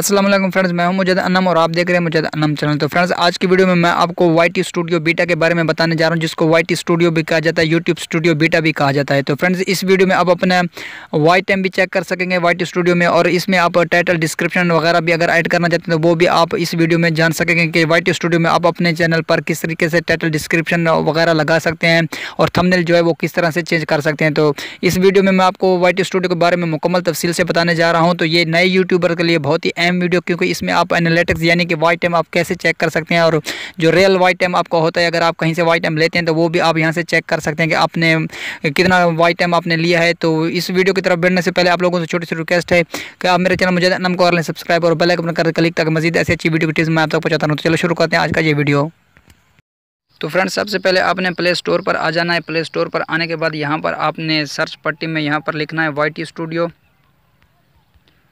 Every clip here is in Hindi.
असलम फ्रेंड्स मैं हूं मुजद अनम और आप देख रहे हैं मुजद अनम चैनल तो फ्रेंड्स आज की वीडियो में मैं आपको वाई स्टूडियो बीटा के बारे में बताने जा रहा हूं जिसको वाई टी स्टूडियो भी कहा जाता है यूट्यूब स्टूडियो बीटा भी कहा जाता है तो फ्रेंड्स इस वीडियो में आप अपने वाई टाइम भी चेक कर सकेंगे वाई स्टूडियो में और इसमें आप टाइटल डिस्क्रिप्शन वगैरह भी अगर ऐड करना चाहते हैं तो वो भी आप इस वीडियो में जान सकेंगे कि वाई स्टूडियो में आप अपने चैनल पर किस तरीके से टाइटल डिस्क्रिप्शन वगैरह लगा सकते हैं और थमनल जो है वो किस तरह से चेंज कर सकते हैं तो इस वीडियो में मैं आपको वाई स्टूडियो के बारे में मुकम्मल तफसील से बताने जा रहा हूँ तो ये नए यूट्यूबर के लिए बहुत ही एम वीडियो क्योंकि इसमें आप एनालिटिक्स यानी कि वाइट टाइम आप कैसे चेक कर सकते हैं और जो रियल वाइट एम आपका होता है अगर आप कहीं से वाइट एम लेते हैं तो वो भी आप यहाँ से चेक कर सकते हैं कि आपने कितना वाइट टाइम आपने लिया है तो इस वीडियो की तरफ बढ़ने से पहले आप लोगों से छोटी सी रिक्वेस्ट है कि आप मेरे चैनल मुझे नम को कर लें सब्सक्राइब और बेल आइकन कर क्लिक तक मजीद ऐसी अच्छी वीडियो की टीज मैं आप तक पहुँचाता हूँ तो चलो शुरू करते हैं आज का ये वीडियो तो फ्रेंड्स सबसे पहले आपने प्ले स्टोर पर आ जाना है प्ले स्टोर पर आने के बाद यहाँ पर आपने सर्च पट्टी में यहाँ पर लिखना है वाई टी स्टूडियो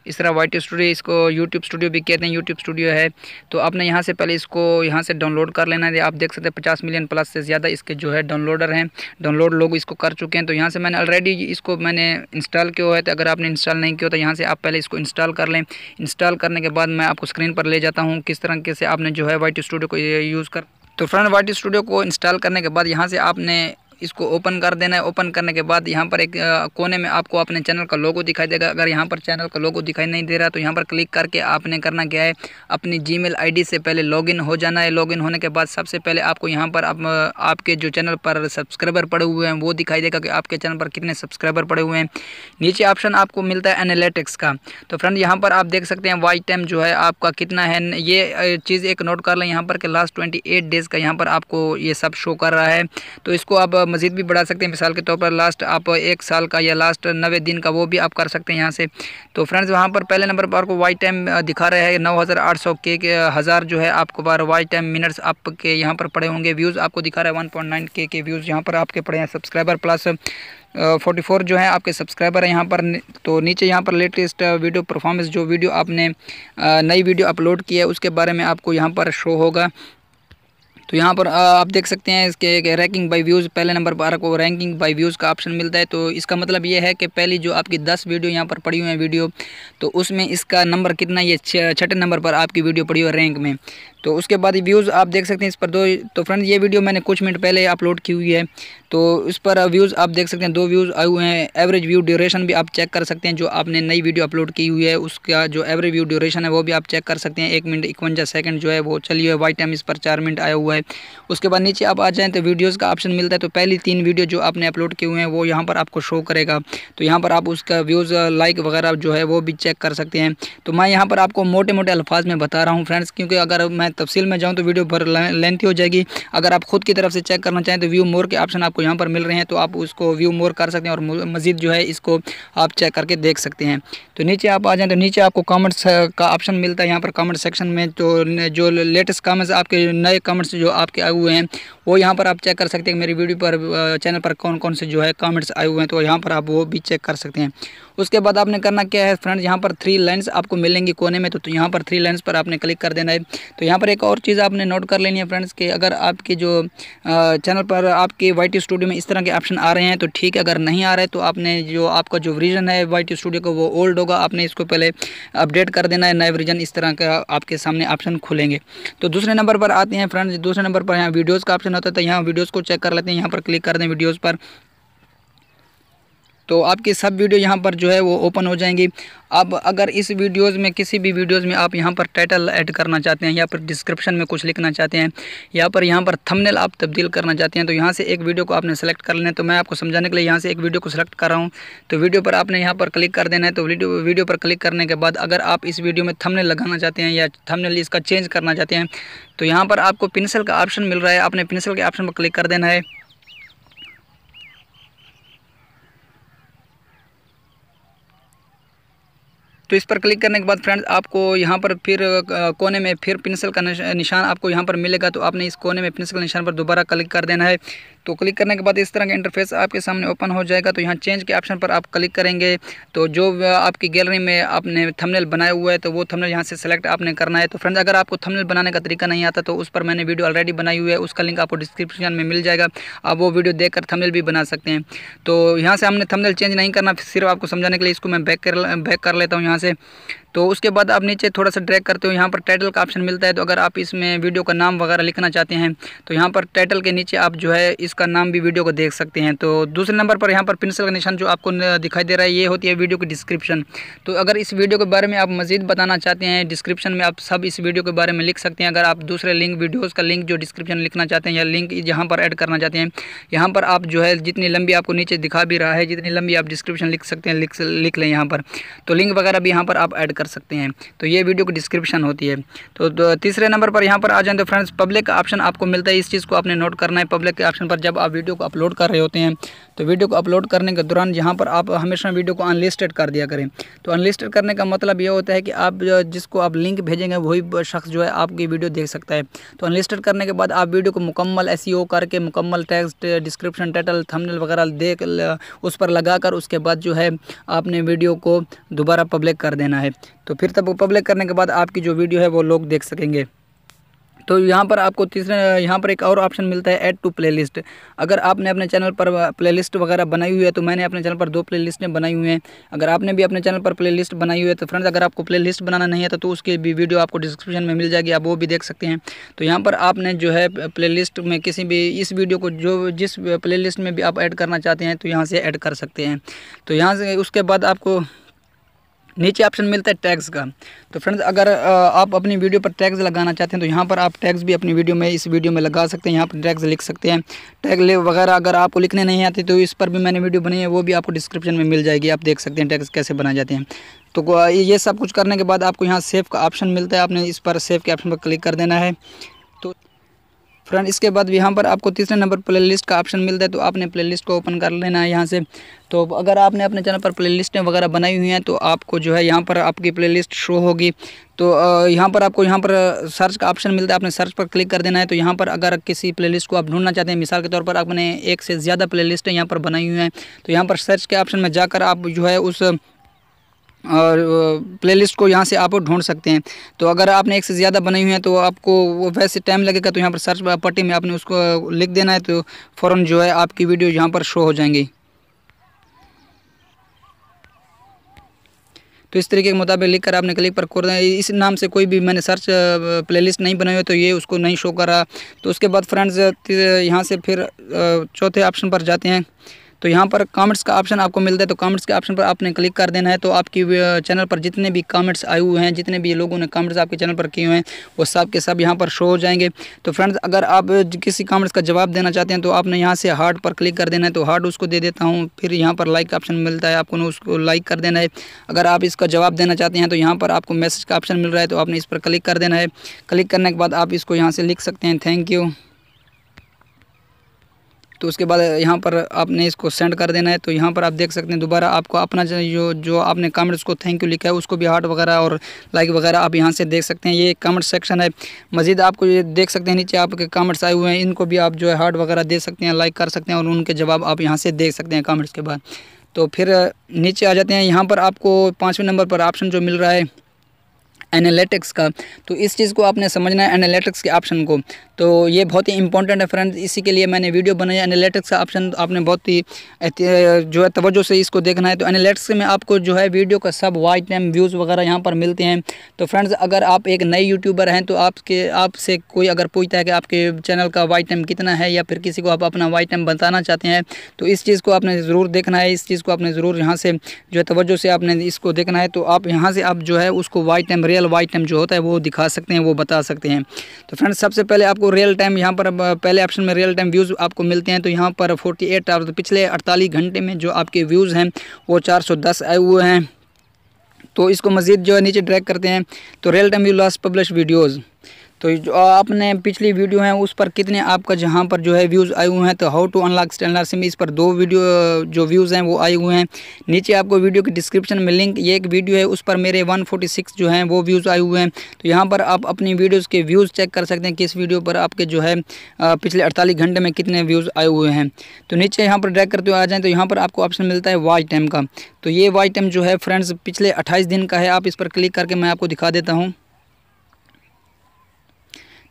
इस तरह वाइट स्टूडियो इसको यूट्यूब स्टूडियो भी कहते हैं यूट्यूब स्टूडियो है तो आपने यहाँ से पहले इसको यहाँ से डाउनलोड कर लेना है आप देख सकते हैं पचास मिलियन प्लस से ज़्यादा इसके जो है डाउनलोडर हैं डाउनलोड लोग इसको कर चुके हैं तो यहाँ से मैंने ऑलरेडी इसको मैंने इंस्टॉल किया है तो अगर आपने इंस्टॉल नहीं किया तो यहाँ से आप पहले इसको इंस्टॉल कर लें इंस्टॉल करने के बाद मैं आपको स्क्रीन पर ले जाता हूँ किस तरह से आपने जो है वाइट स्टूडियो को यूज़ कर तो फ्रंट वाइट स्टूडियो को इंस्टॉल करने के बाद यहाँ से आपने इसको ओपन कर देना है ओपन करने के बाद यहाँ पर एक कोने में आपको अपने चैनल का लोगो दिखाई देगा अगर यहाँ पर चैनल का लोगो दिखाई नहीं दे रहा तो यहाँ पर क्लिक करके आपने करना क्या है अपनी जी मेल से पहले लॉगिन हो जाना है लॉगिन होने के बाद सबसे पहले आपको यहाँ पर आप, आपके जो चैनल पर सब्सक्राइबर पड़े हुए हैं वो दिखाई देगा कि आपके चैनल पर कितने सब्सक्राइबर पड़े हुए हैं नीचे ऑप्शन आपको मिलता है एनालिटिक्स का तो फ्रेंड यहाँ पर आप देख सकते हैं वाई टाइम जो है आपका कितना है ये चीज़ एक नोट कर लें यहाँ पर कि लास्ट ट्वेंटी डेज़ का यहाँ पर आपको ये सब शो कर रहा है तो इसको आप मज़ीद भी बढ़ा सकते हैं मिसाल के तौर पर लास्ट आप एक साल का या लास्ट नवे दिन का वो भी आप कर सकते हैं यहाँ से तो फ्रेंड्स वहाँ पर पहले नंबर पर आपको वाइट टाइम दिखा रहे हैं नौ हज़ार आठ सौ के हज़ार जो है आपको बार वाइट टाइम मिनट्स आपके यहाँ पर पड़े होंगे व्यूज़ आपको दिखा रहा है वन पॉइंट नाइन के के व्यूज़ यहाँ पर आपके पड़े हैं सब्सक्राइबर प्लस फोर्टी फोर जो है आपके सब्सक्राइबर हैं यहाँ पर तो नीचे यहाँ पर लेटेस्ट वीडियो परफॉर्मेंस जो वीडियो आपने नई वीडियो अपलोड की है उसके बारे में आपको यहाँ पर शो होगा तो यहाँ पर आप देख सकते हैं इसके रैंकिंग बाय व्यूज़ पहले नंबर पर आपको रैंकिंग बाय व्यूज़ का ऑप्शन मिलता है तो इसका मतलब ये है कि पहली जो आपकी दस वीडियो यहाँ पर पड़ी हुई है वीडियो तो उसमें इसका नंबर कितना ये छठे नंबर पर आपकी वीडियो पड़ी हुई रैंक में तो उसके बाद व्यूज़ आप देख सकते हैं इस पर दो तो फ्रेंड ये वीडियो मैंने कुछ मिनट पहले अपलोड की हुई है तो इस पर व्यूज़ uh, आप देख सकते हैं दो व्यूज़ आए हुए हैं एवरेज व्यू ड्यूरेशन भी आप चेक कर सकते हैं जो आपने नई वीडियो अपलोड की हुई है उसका जो एवरेज व्यू ड्यूरेशन है वो भी आप चेक कर सकते हैं एक मिनट इकवंजा सेकंड जो है वो चली हुई है वाइट टाइम इस पर चार मिनट आया हुआ है उसके बाद नीचे आप आ जाएँ तो वीडियोज़ का ऑप्शन मिलता है तो पहली तीन वीडियो जो आपने अपलोड किए हुए हैं वो यहाँ पर आपको शो करेगा तो यहाँ पर आप उसका व्यूज़ लाइक uh, वगैरह जो है वो भी चेक कर सकते हैं तो मैं यहाँ पर आपको मोटे मोटे अल्फाज में बता रहा हूँ फ्रेंड्स क्योंकि अगर मैं बनाएं तफसील में जाऊँ तो वीडियो भर लेंथी हो जाएगी अगर आप खुद की तरफ से चेक करना चाहें तो व्यू मोर के ऑप्शन आपको यहाँ पर मिल रहे हैं तो आप उसको व्यू मोर कर सकते हैं और मज़ीद जो है इसको आप चेक करके देख सकते हैं तो नीचे आप आ जाएँ तो नीचे आपको कॉमेंट्स का ऑप्शन मिलता है यहाँ पर कॉमेंट सेक्शन में तो जो लेटेस्ट कॉमेंट्स आपके नए कॉमेंट्स जो आपके आए हुए हैं वो यहाँ पर आप चेक कर सकते हैं मेरी वीडियो पर चैनल पर कौन कौन से जो है कॉमेंट्स आए हुए हैं तो यहाँ पर आप वो भी चेक कर सकते हैं उसके बाद आपने करना क्या है फ्रेंड्स यहाँ पर थ्री लाइन्स आपको मिलेंगी कोने में तो, तो यहाँ पर थ्री लाइन्स पर आपने क्लिक कर देना है तो यहाँ यहाँ पर एक और चीज़ आपने नोट कर लेनी है फ्रेंड्स कि अगर आपके जो चैनल पर आपके वाइट स्टूडियो में इस तरह के ऑप्शन आ रहे हैं तो ठीक है अगर नहीं आ रहे तो आपने जो आपका जो वर्जन है वाइट स्टूडियो का वो ओल्ड होगा आपने इसको पहले अपडेट कर देना है नए वर्जन इस तरह का आपके सामने ऑप्शन खुलेंगे तो दूसरे नंबर पर आते हैं फ्रेंड्स दूसरे नंबर पर यहाँ वीडियोज़ का ऑप्शन होता है तो यहाँ वीडियोज़ को चेक कर लेते हैं यहाँ पर क्लिक कर दें वीडियोज़ पर तो आपकी सब वीडियो यहाँ पर जो है वो ओपन हो जाएंगी अब अगर इस वीडियोस में किसी भी वीडियोस में आप यहाँ पर टाइटल ऐड करना चाहते हैं या फिर डिस्क्रिप्शन में कुछ लिखना चाहते हैं या पर यहाँ पर थंबनेल आप तब्दील करना चाहते हैं तो यहाँ से एक वीडियो को आपने सेलेक्ट कर लेना है तो मैं आपको समझाने के लिए यहाँ से एक वीडियो को सेलेक्ट कर रहा हूँ तो वीडियो पर आपने यहाँ पर क्लिक कर देना है तो वीडियो वीडियो पर क्लिक करने के बाद अगर आप इस वीडियो में थमनेल लगाना चाहते हैं या थमनेल इसका चेंज करना चाहते हैं तो यहाँ पर आपको पिनसल का ऑप्शन मिल रहा है आपने पेंसिल के ऑप्शन पर क्लिक कर देना है तो इस पर क्लिक करने के बाद फ्रेंड्स आपको यहाँ पर फिर कोने में फिर पिंसिल का निशान आपको यहाँ पर मिलेगा तो आपने इस कोने में पिंसिल निशान पर दोबारा क्लिक कर देना है तो क्लिक करने के बाद इस तरह का इंटरफेस आपके सामने ओपन हो जाएगा तो यहाँ चेंज के ऑप्शन पर आप क्लिक करेंगे तो जो आपकी गैलरी में आपने थंबनेल बनाया हुआ है तो वो थंबनेल यहाँ से सेलेक्ट आपने करना है तो फ्रेंड्स अगर आपको थंबनेल बनाने का तरीका नहीं आता तो उस पर मैंने वीडियो ऑलरेडी बनाई हुई है उसका लिंक आपको डिस्क्रिप्शन में मिल जाएगा आप वो वीडियो देख कर भी बना सकते हैं तो यहाँ से हमने थमनेल चेंज नहीं करना सिर्फ आपको समझाने के लिए इसको मैं बैक कर बैक कर लेता हूँ यहाँ Gracias. तो उसके बाद आप नीचे थोड़ा सा ड्रैग करते हो यहाँ पर टाइटल का ऑप्शन मिलता है तो अगर आप इसमें वीडियो का नाम वगैरह लिखना चाहते हैं तो यहाँ पर टाइटल के नीचे आप जो है इसका नाम भी वीडियो को देख सकते हैं तो दूसरे नंबर पर यहाँ पर पेंसिल का निशान जो आपको दिखाई दे रहा है ये होती है वीडियो की डिस्क्रिप्शन तो अगर इस वीडियो के बारे में आप मज़ीद बताना चाहते हैं डिस्क्रिप्शन में आप सब इस वीडियो के बारे में लिख सकते हैं अगर आप दूसरे लिंक वीडियोज़ का लिंक जो डिस्क्रिप्शन लिखना चाहते हैं या लिंक यहाँ पर ऐड करना चाहते हैं यहाँ पर आप जो है जितनी लंबी आपको नीचे दिखा भी रहा है जितनी लंबी आप डिस्क्रिप्शन लिख सकते हैं लिख लिख लें यहाँ पर तो लिंक वगैरह भी यहाँ पर आप ऐड कर सकते हैं तो ये वीडियो की डिस्क्रिप्शन होती है तो, तो तीसरे नंबर पर यहाँ पर आ जाए तो फ्रेंड्स पब्लिक का ऑप्शन आपको मिलता है इस चीज़ को आपने नोट करना है पब्लिक के ऑप्शन पर जब आप वीडियो को अपलोड कर रहे होते हैं तो वीडियो को अपलोड करने के दौरान यहाँ पर आप हमेशा वीडियो को अनलिस्टेड कर दिया करें तो अनलिस्टेड करने का मतलब यह होता है कि आप जिसको आप लिंक भेजेंगे वही शख्स जो है आपकी वीडियो देख सकता है तो अनलिस्टेड करने के बाद आप वीडियो को मुकम्मल एस e करके मुकम्मल टेक्स्ट डिस्क्रिप्शन टाइटल थंबनेल वगैरह देख उस पर लगाकर उसके बाद जो है आपने वीडियो को दोबारा पब्लिक कर देना है तो फिर तब पब्लिक करने के बाद आपकी जो वीडियो है वो लोग देख सकेंगे तो यहाँ पर आपको तीसरे यहाँ पर एक और ऑप्शन मिलता है ऐड टू प्लेलिस्ट अगर आपने अपने चैनल पर प्लेलिस्ट वगैरह बनाई हुई है तो मैंने अपने चैनल पर दो लिस्टें बनाई हुई हैं अगर आपने भी अपने चैनल पर प्लेलिस्ट बनाई हुई है तो फ्रेंड्स अगर आपको प्लेलिस्ट बनाना नहीं है तो, तो उसकी भी वीडियो आपको डिस्क्रिप्शन में मिल जाएगी आप वो भी देख सकते हैं तो यहाँ पर आपने जो है प्ले में किसी भी इस वीडियो को जो जिस प्ले में भी आप ऐड करना चाहते हैं तो यहाँ से ऐड कर सकते हैं तो यहाँ से उसके बाद आपको नीचे ऑप्शन मिलता है टैग्स का तो फ्रेंड्स अगर आप अपनी वीडियो पर टैग्स लगाना चाहते हैं तो यहाँ पर आप टैग्स भी अपनी वीडियो में इस वीडियो में लगा सकते हैं यहाँ पर टैग्स लिख सकते हैं टैग वगैरह अगर आपको लिखने नहीं आते तो इस पर भी मैंने वीडियो बनाई है वो भी आपको डिस्क्रिप्शन में मिल जाएगी आप देख सकते हैं टैग्स कैसे बनाए जाते हैं तो ये सब कुछ करने के बाद आपको यहाँ सेफ का ऑप्शन मिलता है आपने इस पर सेफ के ऑप्शन पर क्लिक कर देना है फ्रेंड इसके बाद यहाँ पर आपको तीसरे नंबर प्लेलिस्ट का ऑप्शन मिलता है तो आपने प्लेलिस्ट को ओपन कर लेना है यहाँ से तो अगर आपने अपने चैनल पर प्लेलिस्टें वगैरह बनाई हुई हैं तो आपको जो है यहाँ पर आपकी प्लेलिस्ट शो होगी तो यहाँ पर आपको यहाँ पर सर्च का ऑप्शन मिलता है आपने सर्च पर क्लिक कर देना है तो यहाँ पर अगर किसी लिस्ट को आप ढूंढना चाहते हैं मिसाल के तौर पर आपने एक से ज़्यादा लिस्टें यहाँ पर बनाई हुई हैं तो यहाँ पर सर्च के ऑप्शन में जाकर आप जो है उस और प्लेलिस्ट को यहाँ से आप ढूंढ सकते हैं तो अगर आपने एक से ज़्यादा बनाई हुई है तो आपको वैसे टाइम लगेगा तो यहाँ पर सर्च पट्टी में आपने उसको लिख देना है तो फ़ौर जो है आपकी वीडियो यहाँ पर शो हो जाएंगी तो इस तरीके के मुताबिक लिख कर आपने क्लिक पर खोल इस नाम से कोई भी मैंने सर्च प्लेलिस्ट नहीं बनाई हुई तो ये उसको नहीं शो कर रहा तो उसके बाद फ्रेंड्स यहाँ से फिर चौथे ऑप्शन पर जाते हैं तो यहाँ पर कमेंट्स का ऑप्शन आपको मिलता है तो कमेंट्स के ऑप्शन पर आपने क्लिक कर देना है तो आपकी चैनल पर जितने भी कमेंट्स आए हुए हैं जितने भी लोगों ने कमेंट्स आपके चैनल पर किए हुए हैं वो सब के सब यहाँ पर शो हो जाएंगे तो फ्रेंड्स अगर आप किसी कमेंट्स का जवाब देना चाहते हैं तो आपने यहाँ से हार्ट पर क्लिक कर देना है तो हार्ट उसको दे देता हूँ फिर यहाँ पर लाइक ऑप्शन मिलता है आपको उसको लाइक कर देना है अगर आप इसका जवाब देना चाहते हैं तो यहाँ पर आपको मैसेज का ऑप्शन मिल रहा है तो आपने इस पर क्लिक कर देना है क्लिक करने के बाद आप इसको यहाँ से लिख सकते हैं थैंक यू तो उसके बाद यहाँ पर आपने इसको सेंड कर देना है तो यहाँ पर आप देख सकते हैं दोबारा आपको अपना जो जो आपने कमेंट्स को थैंक यू लिखा है उसको भी हार्ट वगैरह और लाइक वगैरह आप यहाँ से देख सकते हैं ये कमेंट सेक्शन है मजीद आपको ये देख सकते हैं नीचे आपके कमेंट्स आए हुए हैं इनको भी आप जो है हार्ट वगैरह दे सकते हैं लाइक कर सकते हैं और उनके जवाब आप यहाँ से देख सकते हैं कमेंट्स के बाद तो फिर नीचे आ जाते हैं यहाँ पर आपको पाँचवें नंबर पर ऑप्शन जो मिल रहा है एनालिटिक्स का तो इस चीज़ को आपने समझना है एनालिटिक्स के ऑप्शन को तो ये बहुत ही इंपॉर्टेंट है फ्रेंड्स इसी के लिए मैंने वीडियो बनाया एनालिटिक्स का ऑप्शन आपने बहुत ही जो है तवज्जो से इसको देखना है तो एनालिटिक्स में आपको जो है वीडियो का सब वाइट टाइम व्यूज़ वगैरह यहाँ पर मिलते हैं तो फ्रेंड्स अगर आप एक नए यूट्यूबर हैं तो आपके आपसे कोई अगर पूछता है कि आपके चैनल का वाइट टाइम कितना है या फिर किसी को आप अपना वाइट टाइम बताना चाहते हैं तो इस चीज़ को आपने ज़रूर देखना है इस चीज़ को आपने ज़रूर यहाँ से जो है तवज्जो से आपने इसको देखना है तो आप यहाँ से आप जो है उसको watch time real watch time जो होता है वो दिखा सकते हैं वो बता सकते हैं तो फ्रेंड्स सबसे पहले आपको रियल टाइम यहाँ पर पहले ऑप्शन में रियल टाइम व्यूज़ आपको मिलते हैं तो यहाँ पर फोर्टी एट आवर्स पिछले अड़तालीस घंटे में जो आपके व्यूज़ हैं वो चार सौ दस आए हुए हैं तो इसको मज़ीद जो है नीचे ड्रैग करते हैं तो real time view last publish videos तो जो आपने पिछली वीडियो है उस पर कितने आपका जहाँ पर जो है व्यूज़ आए हुए हैं तो हाउ टू अनलॉक स्टेनर सिम इस पर दो वीडियो जो व्यूज़ हैं वो आए हुए हैं नीचे आपको वीडियो के डिस्क्रिप्शन में लिंक ये एक वीडियो है उस पर मेरे 146 जो हैं वो व्यूज़ आए हुए हैं तो यहाँ पर आप अपनी वीडियोज़ के व्यूज़ चेक कर सकते हैं किस वीडियो पर आपके जो है पिछले अड़तालीस घंटे में कितने व्यूज़ आए हुए हैं तो नीचे यहाँ पर ड्रैक करते हुए आ जाएँ तो यहाँ पर आपको ऑप्शन मिलता है वाई टाइम का तो ये वाई टाइम जो है फ्रेंड्स पिछले अट्ठाईस दिन का है आप इस पर क्लिक करके मैं आपको दिखा देता हूँ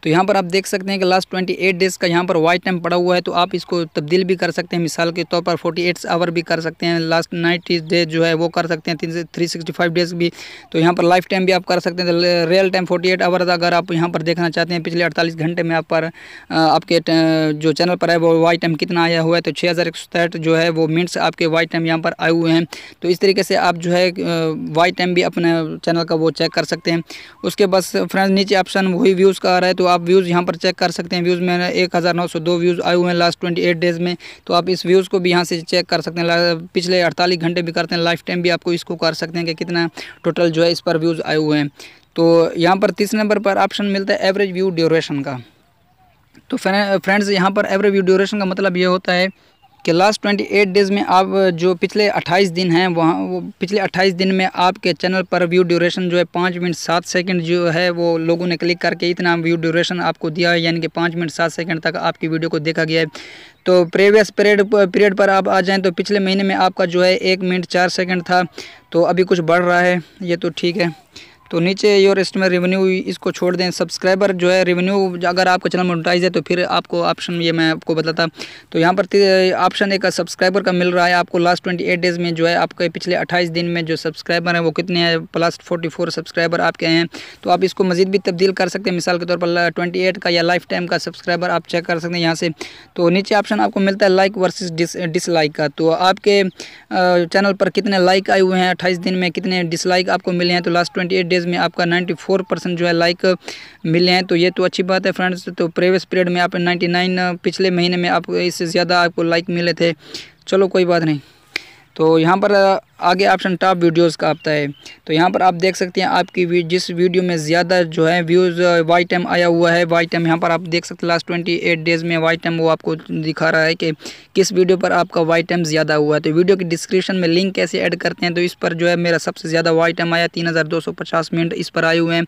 तो यहाँ पर आप देख सकते हैं कि लास्ट ट्वेंटी एट डेज़ का यहाँ पर वाइट टाइम पड़ा हुआ है तो आप इसको तब्दील भी कर सकते हैं मिसाल के तौर पर फोर्टी एट्स आवर भी कर सकते हैं लास्ट नाइन्टी डेज जो है वो कर सकते हैं तीन से थ्री सिक्सटी फाइव डेज भी तो यहाँ पर लाइफ टाइम भी आप कर सकते हैं real time forty eight hour अगर आप यहाँ पर देखना चाहते हैं पिछले अड़तालीस घंटे में आप पर आपके जो चैनल पर है वो वाइट टाइम कितना आया हुआ है तो छः जो है वो मिनट्स आपके वाइट टाइम यहाँ पर आए हुए हैं तो इस तरीके से आप जो है वाइट टाइम भी अपने चैनल का वो चेक कर सकते हैं उसके बस फ्रेंड नीचे ऑप्शन वही व्यूज़ का आ रहा है तो आप आप व्यूज़ यहाँ पर चेक कर सकते हैं व्यूज़ मेरे एक हज़ार नौ सौ दो व्यूज़ आए हुए हैं लास्ट ट्वेंटी एट डेज़ में तो आप इस व्यूज़ को भी यहाँ से चेक कर सकते हैं पिछले अड़तालीस घंटे भी करते हैं लाइफ टाइम भी आपको इसको कर सकते हैं कि कितना टोटल जो है इस पर व्यूज़ आए हुए हैं तो यहाँ पर तीस नंबर पर ऑप्शन मिलता है एवरेज व्यू ड्यूरेशन का तो फ्रेंड्स यहाँ पर एवरेज व्यू ड्यूरेशन का मतलब ये होता है कि लास्ट ट्वेंटी एट डेज़ में आप जो पिछले अट्ठाईस दिन हैं वहाँ वो पिछले अट्ठाईस दिन में आपके चैनल पर व्यू ड्यूरेशन जो है पाँच मिनट सात सेकंड जो है वो लोगों ने क्लिक करके इतना व्यू ड्यूरेशन आपको दिया है यानी कि पाँच मिनट सात सेकंड तक आपकी वीडियो को देखा गया है तो प्रीवियस पीरियड पीरियड पर आप आ जाएँ तो पिछले महीने में आपका जो है एक मिनट चार सेकेंड था तो अभी कुछ बढ़ रहा है ये तो ठीक है तो नीचे योर एस्टिमेट रेवेन्यू इसको छोड़ दें सब्सक्राइबर जो है रेवेन्यू अगर आपका चैनल मोनिटाइज है तो फिर आपको ऑप्शन ये मैं आपको बताता तो यहाँ पर ऑप्शन एक सब्सक्राइबर का मिल रहा है आपको लास्ट ट्वेंटी एट डेज़ में जो है आपके पिछले अट्ठाईस दिन में जो सब्सक्राइबर हैं वो कितने हैं प्लस फोर्टी फोर सब्सक्राइबर आपके हैं तो आप इसको मजीद भी तब्दील कर सकते हैं मिसाल के तौर पर ट्वेंटी एट का या लाइफ टाइम का सब्सक्राइबर आप चेक कर सकते हैं यहाँ से तो नीचे ऑप्शन आपको मिलता है लाइक वर्सेज डिसलाइक का तो आपके चैनल पर कितने लाइक आए हुए हैं अट्ठाईस दिन में कितने डिसलाइक आपको मिले हैं तो लास्ट ट्वेंटी केस में आपका 94 परसेंट जो है लाइक मिले हैं तो ये तो अच्छी बात है फ्रेंड्स तो प्रीवियस पीरियड में आप 99 पिछले महीने में आप इससे ज़्यादा आपको लाइक मिले थे चलो कोई बात नहीं तो यहाँ पर आगे ऑप्शन टॉप वीडियोस का आता है तो यहाँ पर आप देख सकते हैं आपकी जिस वीडियो में ज़्यादा जो है व्यूज़ वाई टाइम आया हुआ है वाई टाइम यहाँ पर आप देख सकते हैं लास्ट ट्वेंटी एट डेज़ में वाई टाइम वो आपको दिखा रहा है कि किस वीडियो पर आपका वाई टाइम ज़्यादा हुआ है तो वीडियो की डिस्क्रिप्शन में लिंक कैसे ऐड करते हैं तो इस पर जो है मेरा सबसे ज़्यादा वाई टाइम आया तीन मिनट इस पर आए हुए हैं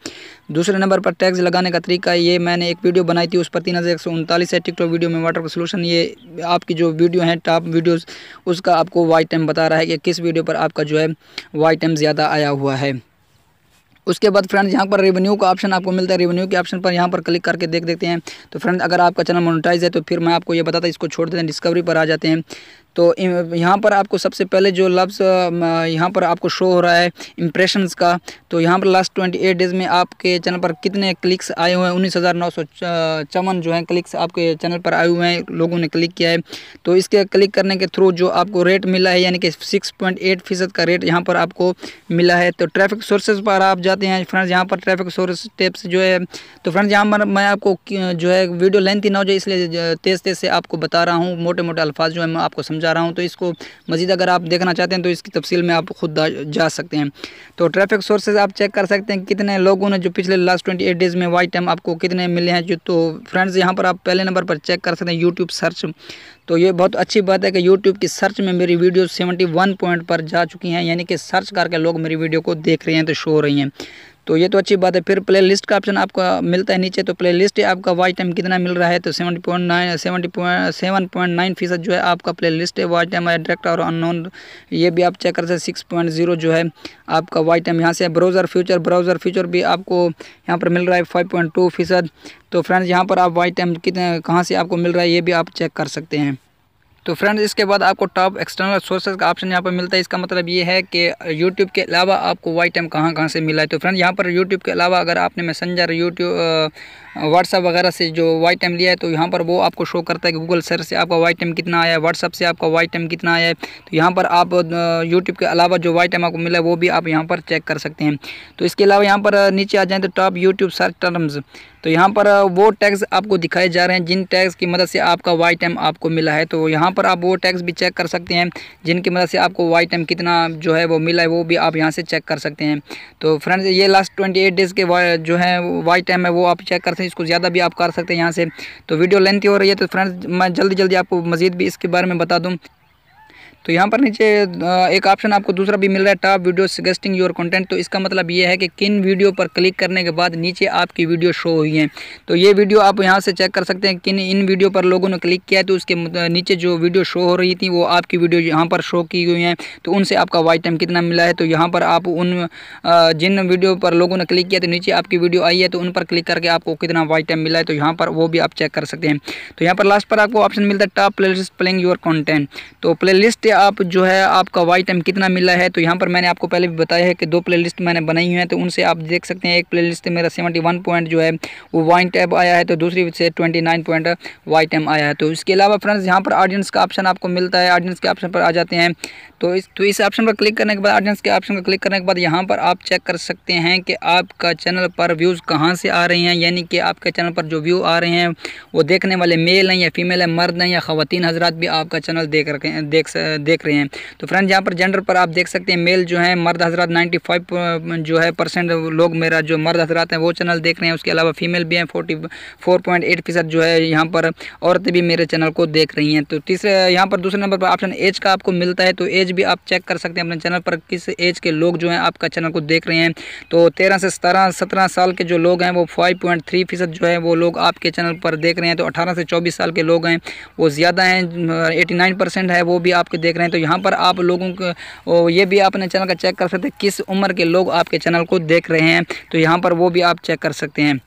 दूसरे नंबर पर टैक्स लगाने का तरीका ये मैंने एक वीडियो बनाई थी उस पर तीन है टिकटॉक वीडियो में वाटर का सोलूशन ये आपकी जो वीडियो हैं टॉप वीडियोज़ उसका आपको वाई टाइम बता रहा है कि किस वीडियो पर आपका जो है वो आइटम ज़्यादा आया हुआ है उसके बाद फ्रेंड्स यहाँ पर रेवेन्यू का ऑप्शन आपको मिलता है रेवेन्यू के ऑप्शन पर यहाँ पर क्लिक करके देख देते हैं तो फ्रेंड्स अगर आपका चैनल मोनोटाइज है तो फिर मैं आपको ये बताता इसको छोड़ देते हैं डिस्कवरी पर आ जाते हैं तो यहाँ पर आपको सबसे पहले जो लफ्ज़ यहाँ पर आपको शो हो रहा है इम्प्रेशंस का तो यहाँ पर लास्ट ट्वेंटी एट डेज़ में आपके चैनल पर कितने क्लिक्स आए हुए हैं उन्नीस हज़ार नौ सौ चौवन जो हैं क्लिक्स आपके चैनल पर आए हुए हैं लोगों ने क्लिक किया है तो इसके क्लिक करने के थ्रू जो आपको रेट मिला है यानी कि सिक्स पॉइंट एट फ़ीसद का रेट यहाँ पर आपको मिला है तो ट्रैफिक सोर्सेज पर आप जाते हैं फ्रेंड्स यहाँ पर ट्रैफिक सोर्स टेप्स जो है तो फ्रेंड्स यहाँ पर मैं आपको जो है वीडियो लेंथ ही ना हो जाए इसलिए तेज़ तेज़ से आपको बता रहा हूँ मोटे मोटे अल्फाज जो है मैं आपको समझा जा रहा हूँ तो इसको मज़ीद अगर आप देखना चाहते हैं तो इसकी तफसील में आप खुद जा सकते हैं तो ट्रैफिक सोर्सेज आप चेक कर सकते हैं कितने लोगों ने जो पिछले लास्ट ट्वेंटी एट डेज़ में वाई टाइम आपको कितने मिले हैं जो तो फ्रेंड्स यहाँ पर आप पहले नंबर पर चेक कर सकते हैं यूट्यूब सर्च तो ये बहुत अच्छी बात है कि यूट्यूब की सर्च में मेरी वीडियो 71 पॉइंट पर जा चुकी हैं यानी कि सर्च करके लोग मेरी वीडियो को देख रहे हैं तो शो हो रही हैं तो ये तो अच्छी बात है फिर प्ले लिस्ट का ऑप्शन आपका मिलता है नीचे तो प्ले लिस्ट आपका वाच टाइम कितना मिल रहा है तो seventy point nine seventy point seven point nine फीसद जो है आपका प्ले लिस्ट है वाच टाइम है डायरेक्ट और अननोन ये भी आप चेक कर सकते हैं सिक्स पॉइंट जीरो जो है आपका वाच टाइम यहाँ से ब्राउज़र फ्यूचर ब्राउज़र फ्यूचर भी आपको यहाँ पर मिल रहा है फाइव पॉइंट टू फीसद तो फ्रेंड्स यहाँ पर आप वाइट टाइम कितने कहाँ से आपको मिल रहा है ये भी आप चेक कर सकते हैं तो फ्रेंड्स इसके बाद आपको टॉप एक्सटर्नल सोर्सेज का ऑप्शन यहाँ पर मिलता है इसका मतलब ये है कि यूट्यूब के अलावा आपको वाई टाइम कहाँ कहाँ से मिला है तो फ्रेंड यहाँ पर यूट्यूब के अलावा अगर आपने मैसेंजर यूट्यूब व्हाट्सअप वगैरह से जो वाई टाइम लिया है तो यहाँ पर वो आपको शो करता है कि गूगल सर से आपका वाई टाइम कितना आया है व्हाट्सअप से आपका वाई टाइम कितना आया है तो यहाँ पर आप यूट्यूब के अलावा जो वाई टाइम आपको मिला है वो भी आप यहाँ पर चेक कर सकते हैं तो इसके अलावा यहाँ पर नीचे आ जाएँ तो टॉप यूट्यूब सर्च टर्म्स तो यहाँ पर वो टैक्स आपको दिखाए जा रहे हैं जिन टैक्स की मदद से आपका वाई टाइम आपको मिला है तो यहाँ पर आप वो टैक्स भी चेक कर सकते हैं जिनकी मदद से आपको वाई टाइम कितना जो है वो मिला है वो भी आप यहाँ से चेक कर सकते हैं तो फ्रेंड्स ये लास्ट ट्वेंटी एट डेज़ के जो है वाई टाइम है वो आप चेक कर सकते हैं इसको ज़्यादा भी आप कर सकते हैं यहाँ से तो वीडियो लेंथी हो रही है तो फ्रेंड्स मैं जल्दी जल्दी आपको मज़ीद भी इसके बारे में बता दूँ तो यहाँ पर नीचे एक ऑप्शन आपको दूसरा भी मिल रहा है top video suggesting your content तो इसका मतलब ये है कि किन वीडियो पर क्लिक करने के बाद नीचे आपकी वीडियो शो हुई है तो ये वीडियो आप यहाँ से चेक कर सकते हैं किन इन वीडियो पर लोगों ने क्लिक किया है तो उसके नीचे जो वीडियो शो हो रही थी वो आपकी वीडियो यहाँ पर शो की हुई हैं तो उनसे आपका वाइट टाइम कितना मिला है तो यहाँ पर आप उन जिन वीडियो पर लोगों ने क्लिक किया तो नीचे आपकी वीडियो आई है तो उन पर क्लिक करके आपको कितना वाइट टाइम मिला है तो यहाँ पर वो भी आप चेक कर सकते हैं तो यहाँ पर लास्ट पर आपको ऑप्शन मिलता है top playlist playing your content तो प्ले लिस्ट पे आप जो है आपका वाई टाइम कितना मिला है तो यहाँ पर मैंने आपको पहले भी बताया है कि दो प्लेलिस्ट मैंने बनाई हुई हैं तो उनसे आप देख सकते हैं एक प्लेलिस्ट मेरा सेवेंटी वन पॉइंट जो है वो वाइन टैब आया है तो दूसरी से twenty nine point watch time आया है तो इसके अलावा फ्रेंड्स यहाँ पर ऑडियंस का ऑप्शन आपको मिलता है ऑडियंस के ऑप्शन पर आ जाते हैं तो इस तो इस ऑप्शन पर क्लिक करने के बाद ऑडियंस के ऑप्शन पर क्लिक करने के बाद यहाँ पर आप चेक कर सकते हैं कि आपका चैनल पर व्यूज़ कहाँ से आ रहे हैं यानी कि आपके चैनल पर जो व्यू आ रहे हैं वो देखने वाले मेल हैं या फीमेल हैं मर्द हैं या खातन हजरात भी आपका चैनल देख रखें देख देख रहे हैं तो फ्रेंड्स यहाँ पर जेंडर पर आप देख सकते हैं मेल जो है मर्द हजरात नाइन्टी फाइव जो है परसेंट लोग मेरा जो मर्द हजरात हैं वो चैनल देख रहे हैं उसके अलावा फीमेल भी हैं फोर्टी फोर पॉइंट एट फीसद जो है यहाँ पर औरतें भी मेरे चैनल को देख रही हैं तो तीसरे यहाँ पर दूसरे नंबर पर ऑप्शन एज का आपको मिलता है तो एज भी आप चेक कर सकते हैं अपने चैनल पर किस एज के लोग जो हैं आपका चैनल को देख रहे हैं तो तेरह से सतारह सत्रह साल के जो लोग हैं वो फाइव पॉइंट थ्री फीसद जो है वो लोग आपके चैनल पर देख रहे हैं तो अठारह से चौबीस साल के लोग हैं वो ज़्यादा हैं एटी नाइन परसेंट है वो भी आपके देख रहे हैं तो यहाँ पर आप लोगों को ये भी आप अपने चैनल का चेक कर सकते हैं किस उम्र के लोग आपके चैनल को देख रहे हैं तो यहाँ पर वो भी आप चेक कर सकते हैं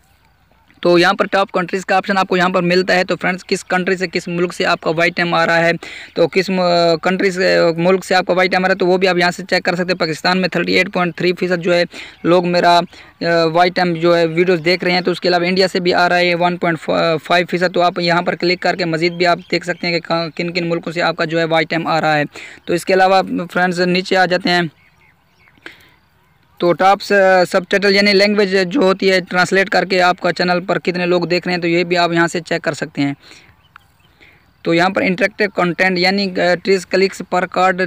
तो यहाँ पर टॉप कंट्रीज़ का ऑप्शन आपको यहाँ पर मिलता है तो फ्रेंड्स किस कंट्री से किस मुल्क से आपका वाइट टाइम आ रहा है तो किस कंट्री से मुल्क से आपका वाइट टाइम आ रहा है तो वो भी आप यहाँ से चेक कर सकते हैं पाकिस्तान में थर्टी एट पॉइंट थ्री फीसद जो है लोग मेरा वाइट टाइम जो है वीडियोज़ देख रहे हैं तो उसके अलावा इंडिया से भी आ रहा है वन पॉइंट फाइव फीसद तो आप यहाँ पर क्लिक करके मजीद भी आप देख सकते हैं कि किन किन मुल्कों से आपका जो है वाइट टाइम आ रहा है तो इसके अलावा फ्रेंड्स नीचे आ जाते हैं तो टॉप सब टाइटल यानी लैंग्वेज जो होती है ट्रांसलेट करके आपका चैनल पर कितने लोग देख रहे हैं तो ये भी आप यहाँ से चेक कर सकते हैं तो यहाँ पर इंटरेक्टिव कंटेंट यानी ट्रिस क्लिक्स पर कार्ड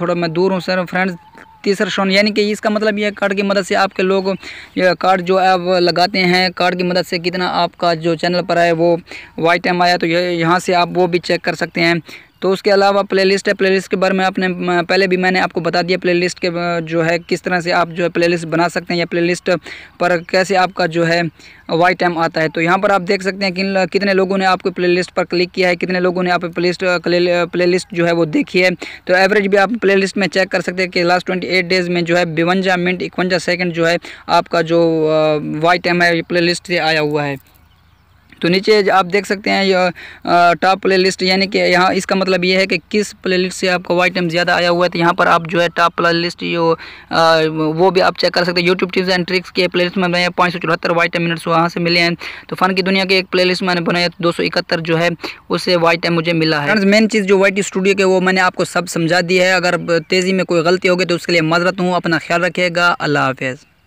थोड़ा मैं दूर हूँ सर फ्रेंड्स तीसरा शोन यानी कि इसका मतलब ये कार्ड की मदद से आपके लोग कार्ड जो है लगाते हैं कार्ड की मदद से कितना आपका जो चैनल पर है वो वाई टाइम आया तो यह यहाँ से आप वो भी चेक कर सकते हैं तो उसके अलावा प्लेलिस्ट है प्लेलिस्ट के बारे में आपने पहले भी मैंने आपको बता दिया प्लेलिस्ट के जो है किस तरह से आप जो है प्लेलिस्ट बना सकते हैं या प्लेलिस्ट पर कैसे आपका जो है वाई टाइम आता है तो यहाँ पर आप देख सकते हैं किन कितने लोगों ने आपको प्लेलिस्ट पर क्लिक किया है कितने लोगों ने आप प्लेलिस्ट प्लेलिस्ट जो है वो देखी है तो एवरेज भी आप प्लेलिस्ट में चेक कर सकते हैं कि लास्ट ट्वेंटी एट डेज़ में जो है बेवंजा मिनट इकवंजा सेकेंड जो है आपका जो वाई टाइम है प्ले लिस्ट से आया हुआ है तो नीचे आप देख सकते हैं यह टॉप प्ले लिस्ट यानी कि यहाँ इसका मतलब ये है कि किस प्ले लिस्ट से आपको टाइम ज़्यादा आया हुआ है तो यहाँ पर आप जो है टॉप प्ले लिस्ट जो वो भी आप चेक कर सकते हैं यूट्यूब टिप्स एंड ट्रिक्स के प्ले लिस्ट में बनाया पाँच सौ चौहत्तर टाइम मिनट्स वहाँ से मिले हैं तो फन की दुनिया के एक प्ले लिस्ट मैंने बनाया तो दो सौ इकहत्तर जो है उससे टाइम मुझे मिला है मेन चीज़ जो वाइट स्टूडियो के वो मैंने आपको सब समझा दी है अगर तेज़ी में कोई गलती होगी तो उसके लिए मजरत हूँ अपना ख्याल रखेगा अल्लाह हाफिज़